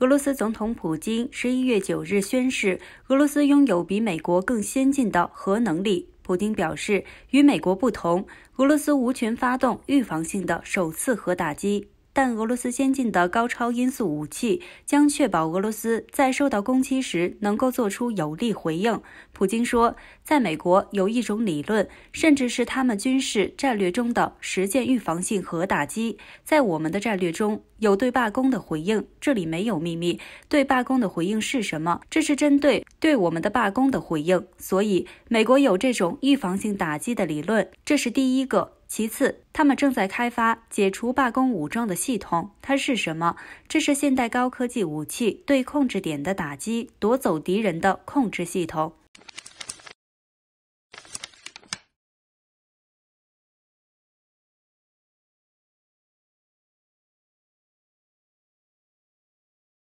俄罗斯总统普京十一月九日宣誓，俄罗斯拥有比美国更先进的核能力。普京表示，与美国不同，俄罗斯无权发动预防性的首次核打击。但俄罗斯先进的高超音速武器将确保俄罗斯在受到攻击时能够做出有力回应。普京说：“在美国有一种理论，甚至是他们军事战略中的实践预防性核打击。在我们的战略中有对罢工的回应，这里没有秘密。对罢工的回应是什么？这是针对对我们的罢工的回应。所以，美国有这种预防性打击的理论，这是第一个。”其次，他们正在开发解除罢工武装的系统，它是什么？这是现代高科技武器对控制点的打击，夺走敌人的控制系统。